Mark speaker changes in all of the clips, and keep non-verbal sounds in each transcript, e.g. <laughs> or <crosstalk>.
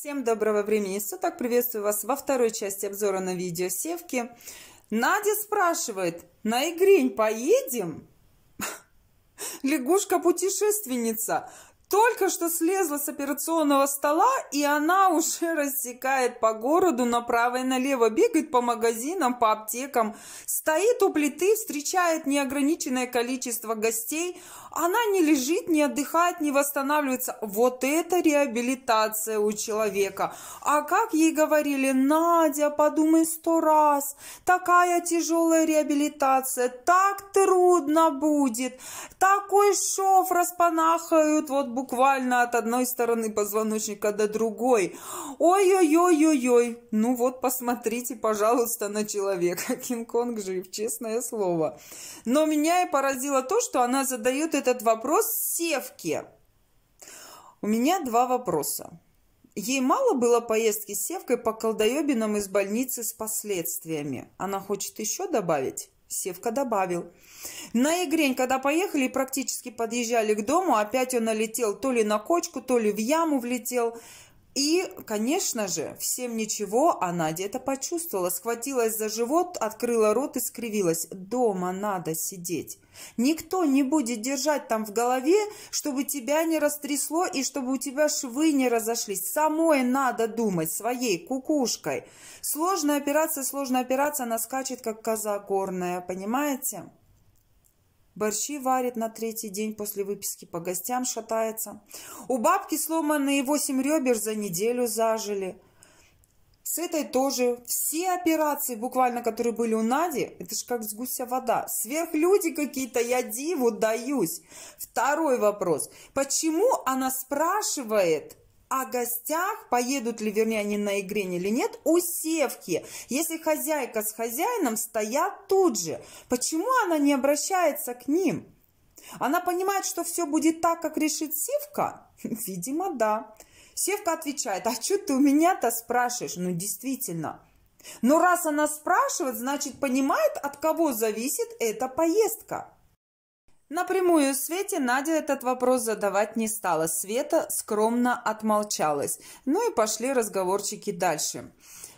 Speaker 1: Всем доброго времени суток. Приветствую вас во второй части обзора на видео севки. Надя спрашивает, на Игрень поедем? <laughs> Лягушка-путешественница только что слезла с операционного стола, и она уже <laughs> рассекает по городу направо и налево, бегает по магазинам, по аптекам, стоит у плиты, встречает неограниченное количество гостей. Она не лежит, не отдыхает, не восстанавливается. Вот это реабилитация у человека. А как ей говорили, Надя, подумай сто раз, такая тяжелая реабилитация, так трудно будет, такой шов распанахают, вот буквально от одной стороны позвоночника до другой. Ой-ой-ой-ой-ой. Ну вот, посмотрите, пожалуйста, на человека. <laughs> Кинг-Конг жив, честное слово. Но меня и поразило то, что она задает этот вопрос Севке. У меня два вопроса. Ей мало было поездки с Севкой по колдоебинам из больницы с последствиями. Она хочет еще добавить? Севка добавил. На Игрень, когда поехали и практически подъезжали к дому, опять он налетел то ли на кочку, то ли в яму влетел. И, конечно же, всем ничего, а Надя это почувствовала, схватилась за живот, открыла рот и скривилась. Дома надо сидеть. Никто не будет держать там в голове, чтобы тебя не растрясло и чтобы у тебя швы не разошлись. Самой надо думать, своей кукушкой. Сложная операция, сложная операция, она скачет, как коза горная, понимаете? борщи варит на третий день после выписки, по гостям шатается. У бабки сломанные восемь ребер за неделю зажили. С этой тоже все операции, буквально, которые были у Нади, это же как с гуся вода. Сверхлюди какие-то, я диву даюсь. Второй вопрос. Почему она спрашивает, о гостях, поедут ли, вернее, они на игре или нет, у севки. Если хозяйка с хозяином стоят тут же, почему она не обращается к ним? Она понимает, что все будет так, как решит севка? <laughs> Видимо, да. Севка отвечает, а что ты у меня-то спрашиваешь? Ну, действительно. Но раз она спрашивает, значит, понимает, от кого зависит эта поездка. Напрямую Свете Надя этот вопрос задавать не стала. Света скромно отмолчалась. Ну и пошли разговорчики дальше.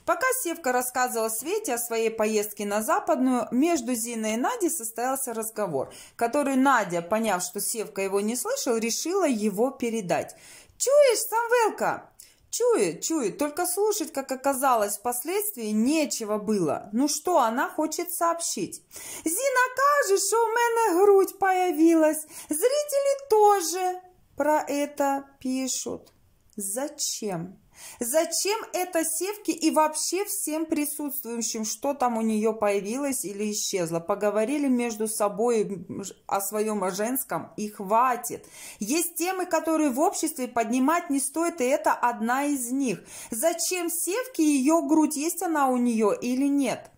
Speaker 1: Пока Севка рассказывала Свете о своей поездке на Западную, между Зиной и Надей состоялся разговор, который Надя, поняв, что Севка его не слышал, решила его передать. «Чуешь, Самвелка?» Чует, чует, только слушать, как оказалось впоследствии, нечего было. Ну что она хочет сообщить? Зина, каже, що в мене грудь появилась. Зрители тоже про это пишут. Зачем? Зачем это севки и вообще всем присутствующим, что там у нее появилось или исчезло? Поговорили между собой о своем о женском и хватит. Есть темы, которые в обществе поднимать не стоит, и это одна из них. Зачем севки? ее грудь, есть она у нее или нет?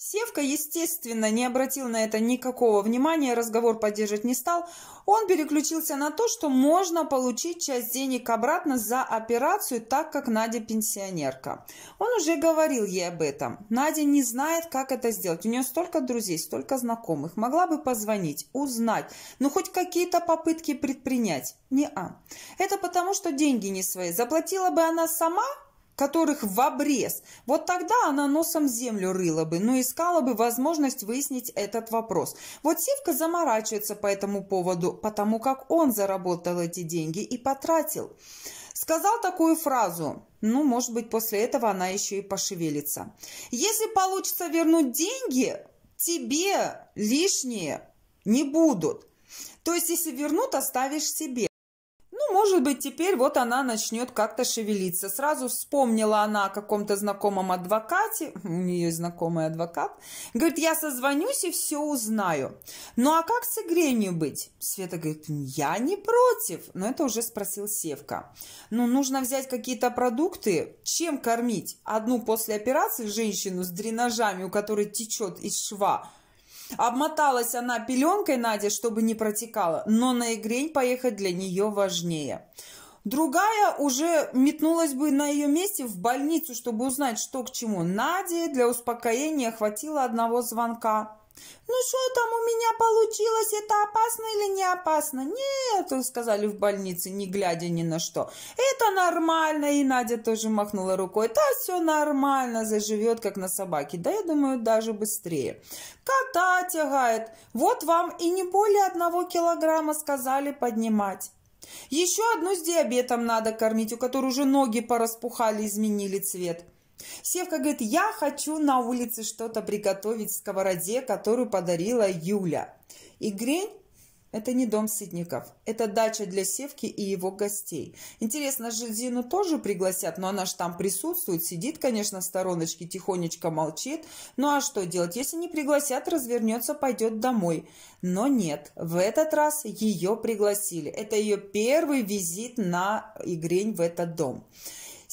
Speaker 1: Севка, естественно, не обратил на это никакого внимания, разговор поддерживать не стал. Он переключился на то, что можно получить часть денег обратно за операцию, так как Надя пенсионерка. Он уже говорил ей об этом. Надя не знает, как это сделать. У нее столько друзей, столько знакомых. Могла бы позвонить, узнать, ну хоть какие-то попытки предпринять. Не а. Это потому, что деньги не свои. Заплатила бы она сама, которых в обрез. Вот тогда она носом землю рыла бы, но искала бы возможность выяснить этот вопрос. Вот Сивка заморачивается по этому поводу, потому как он заработал эти деньги и потратил. Сказал такую фразу, ну, может быть, после этого она еще и пошевелится. «Если получится вернуть деньги, тебе лишние не будут». То есть, если вернут, оставишь себе может быть, теперь вот она начнет как-то шевелиться. Сразу вспомнила она о каком-то знакомом адвокате, у нее знакомый адвокат, говорит, я созвонюсь и все узнаю. Ну а как с Игренью быть? Света говорит, я не против, но это уже спросил Севка. Ну, нужно взять какие-то продукты, чем кормить одну после операции женщину с дренажами, у которой течет из шва, Обмоталась она пеленкой Надя, чтобы не протекала, но на игрень поехать для нее важнее. Другая уже метнулась бы на ее месте в больницу, чтобы узнать, что к чему. Наде для успокоения хватило одного звонка. Ну что там у меня получилось, это опасно или не опасно? Нет, сказали в больнице, не глядя ни на что. Это нормально, и Надя тоже махнула рукой. Да, все нормально, заживет, как на собаке. Да, я думаю, даже быстрее. Кота тягает. Вот вам и не более одного килограмма сказали поднимать. Еще одну с диабетом надо кормить, у которой уже ноги пораспухали, изменили цвет. Севка говорит, я хочу на улице что-то приготовить в сковороде, которую подарила Юля. И грень это не дом сидников, это дача для Севки и его гостей. Интересно, Жильдину тоже пригласят, но она же там присутствует, сидит, конечно, в стороночке, тихонечко молчит. Ну а что делать, если не пригласят, развернется, пойдет домой. Но нет, в этот раз ее пригласили. Это ее первый визит на Игрень в этот дом.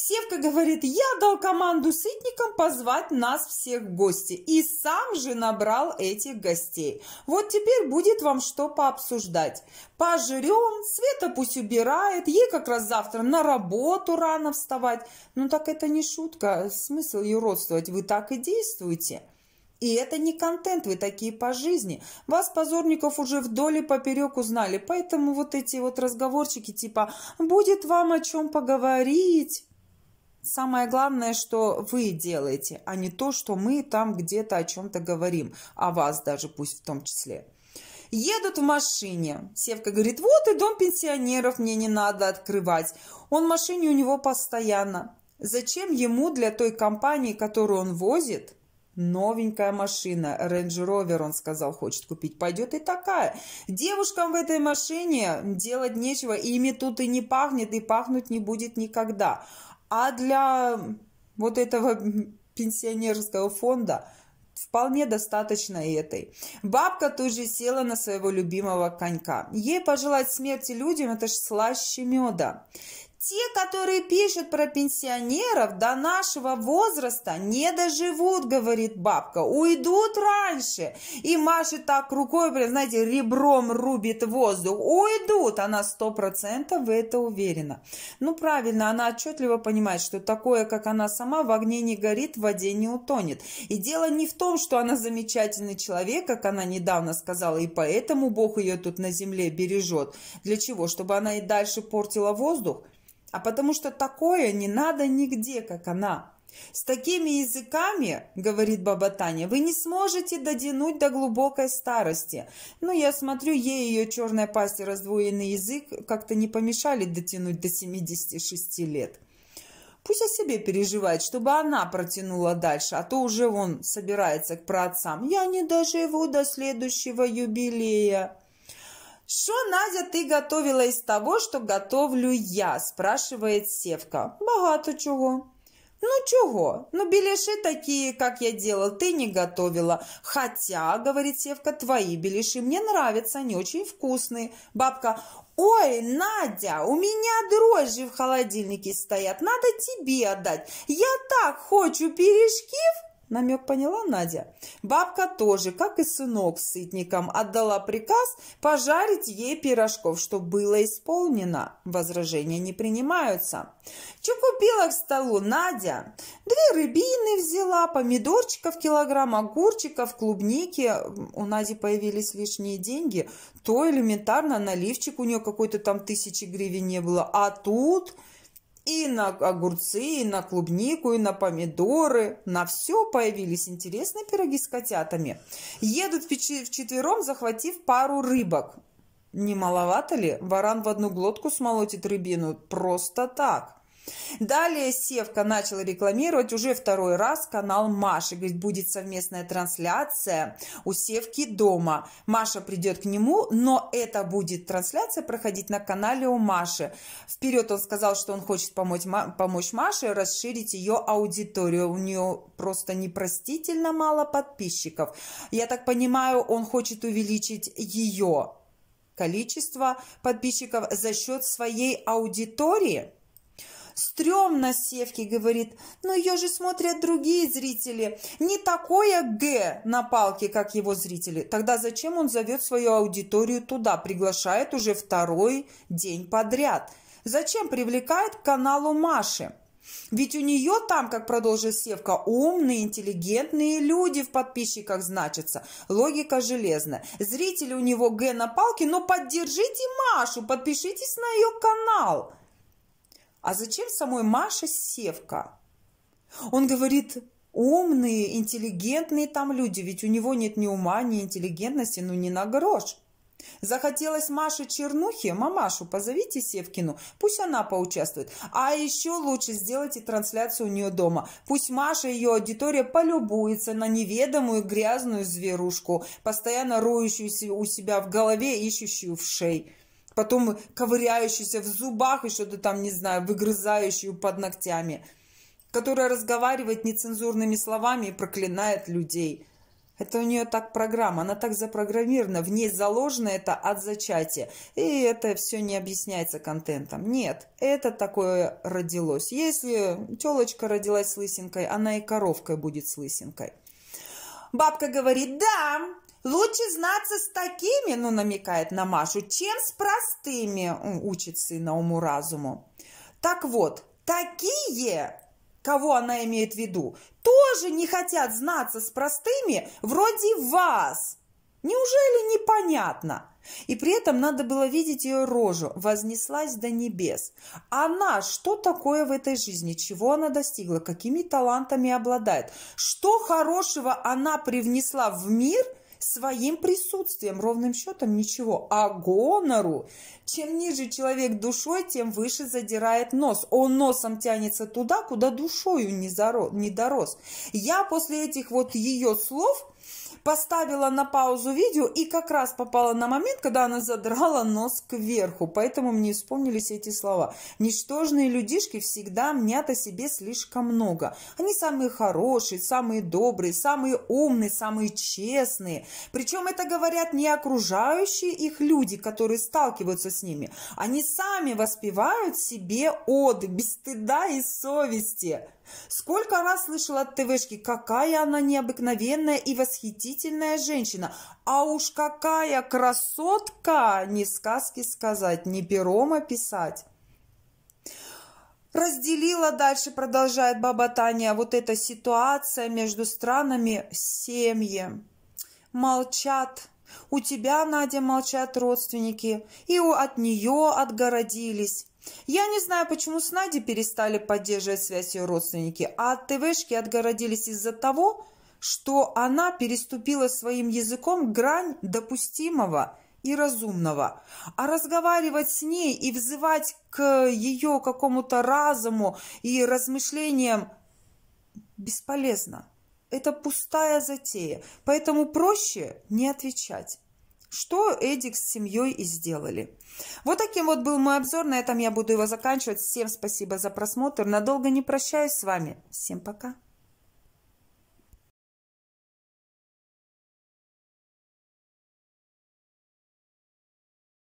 Speaker 1: Севка говорит, я дал команду сытникам позвать нас всех в гости и сам же набрал этих гостей. Вот теперь будет вам что пообсуждать. Пожрем, Света пусть убирает, ей как раз завтра на работу рано вставать. Ну так это не шутка, смысл юродствовать, вы так и действуете. И это не контент, вы такие по жизни. Вас, позорников, уже вдоль и поперек узнали, поэтому вот эти вот разговорчики типа «будет вам о чем поговорить», Самое главное, что вы делаете, а не то, что мы там где-то о чем-то говорим, о вас даже пусть в том числе. Едут в машине. Севка говорит, вот и дом пенсионеров мне не надо открывать. Он в машине у него постоянно. Зачем ему для той компании, которую он возит, Новенькая машина, Range Rover, он сказал, хочет купить. Пойдет и такая. Девушкам в этой машине делать нечего, ими тут и не пахнет, и пахнуть не будет никогда. А для вот этого пенсионерского фонда вполне достаточно этой. Бабка тут же села на своего любимого конька. Ей пожелать смерти людям – это ж слаще меда. Те, которые пишут про пенсионеров до нашего возраста, не доживут, говорит бабка, уйдут раньше. И машет так рукой, прям, знаете, ребром рубит воздух. Уйдут, она сто процентов в это уверена. Ну, правильно, она отчетливо понимает, что такое, как она сама, в огне не горит, в воде не утонет. И дело не в том, что она замечательный человек, как она недавно сказала, и поэтому Бог ее тут на земле бережет. Для чего? Чтобы она и дальше портила воздух? а потому что такое не надо нигде, как она. С такими языками, говорит баба Таня, вы не сможете дотянуть до глубокой старости. Ну, я смотрю, ей ее черная пасть и раздвоенный язык как-то не помешали дотянуть до 76 лет. Пусть о себе переживает, чтобы она протянула дальше, а то уже он собирается к праотцам. Я не доживу до следующего юбилея. «Что, Надя, ты готовила из того, что готовлю я?» – спрашивает Севка. «Багато чего». Ну чего? Ну беляши такие, как я делал, ты не готовила. Хотя, говорит Севка, твои беляши мне нравятся, они очень вкусные. Бабка, ой, Надя, у меня дрожжи в холодильнике стоят, надо тебе отдать. Я так хочу пирожки Намек поняла Надя? Бабка тоже, как и сынок с сытником, отдала приказ пожарить ей пирожков, что было исполнено. Возражения не принимаются. Че купила к столу Надя? Две рыбины взяла, помидорчиков килограмм, огурчиков, клубники. У Нади появились лишние деньги. То элементарно наливчик у нее какой-то там тысячи гривен не было. А тут... И на огурцы, и на клубнику, и на помидоры. На все появились интересные пироги с котятами. Едут вчетвером, захватив пару рыбок. Не маловато ли? Варан в одну глотку смолотит рыбину просто так. Далее Севка начал рекламировать уже второй раз канал Маши. Говорит, будет совместная трансляция у Севки дома. Маша придет к нему, но это будет трансляция проходить на канале у Маши. Вперед он сказал, что он хочет помочь, помочь Маше расширить ее аудиторию. У нее просто непростительно мало подписчиков. Я так понимаю, он хочет увеличить ее количество подписчиков за счет своей аудитории. Стремно, Севки говорит. Но ее же смотрят другие зрители. Не такое Г на палке, как его зрители. Тогда зачем он зовет свою аудиторию туда, приглашает уже второй день подряд? Зачем привлекает к каналу Маши? Ведь у нее там, как продолжил Севка, умные, интеллигентные люди в подписчиках значатся. Логика железная. Зрители у него Г на палке, но поддержите Машу, подпишитесь на ее канал а зачем самой Маше Севка? Он говорит, умные, интеллигентные там люди, ведь у него нет ни ума, ни интеллигентности, ну ни на грош. Захотелось Маше Чернухе, мамашу, позовите Севкину, пусть она поучаствует. А еще лучше сделайте трансляцию у нее дома. Пусть Маша и ее аудитория полюбуется на неведомую грязную зверушку, постоянно роющуюся у себя в голове, ищущую в шее потом ковыряющийся в зубах и что-то там, не знаю, выгрызающую под ногтями, которая разговаривает нецензурными словами и проклинает людей. Это у нее так программа, она так запрограммирована, в ней заложено это от зачатия. И это все не объясняется контентом. Нет, это такое родилось. Если телочка родилась с лысинкой, она и коровкой будет с лысинкой. Бабка говорит, да, Лучше знаться с такими, ну, намекает на Машу, чем с простыми, учит сына уму-разуму. Так вот, такие, кого она имеет в виду, тоже не хотят знаться с простыми вроде вас. Неужели непонятно? И при этом надо было видеть ее рожу, вознеслась до небес. Она что такое в этой жизни, чего она достигла, какими талантами обладает, что хорошего она привнесла в мир, своим присутствием, ровным счетом ничего, а гонору. Чем ниже человек душой, тем выше задирает нос. Он носом тянется туда, куда душою не, дорос. Я после этих вот ее слов – поставила на паузу видео и как раз попала на момент, когда она задрала нос кверху. Поэтому мне вспомнились эти слова. Ничтожные людишки всегда мнят о себе слишком много. Они самые хорошие, самые добрые, самые умные, самые честные. Причем это говорят не окружающие их люди, которые сталкиваются с ними. Они сами воспевают себе оды без стыда и совести. Сколько раз слышала от ТВшки, какая она необыкновенная и восхитительная женщина. А уж какая красотка! Ни сказки сказать, ни пером описать. Разделила дальше, продолжает баба Таня, вот эта ситуация между странами семьи. Молчат, у тебя, Надя, молчат родственники, и от нее отгородились. Я не знаю, почему с Надей перестали поддерживать связь ее родственники, а от ТВшки отгородились из-за того, что она переступила своим языком грань допустимого и разумного. А разговаривать с ней и взывать к ее какому-то разуму и размышлениям бесполезно это пустая затея. Поэтому проще не отвечать. Что Эдик с семьей и сделали. Вот таким вот был мой обзор. На этом я буду его заканчивать. Всем спасибо за просмотр. Надолго не прощаюсь с вами. Всем пока.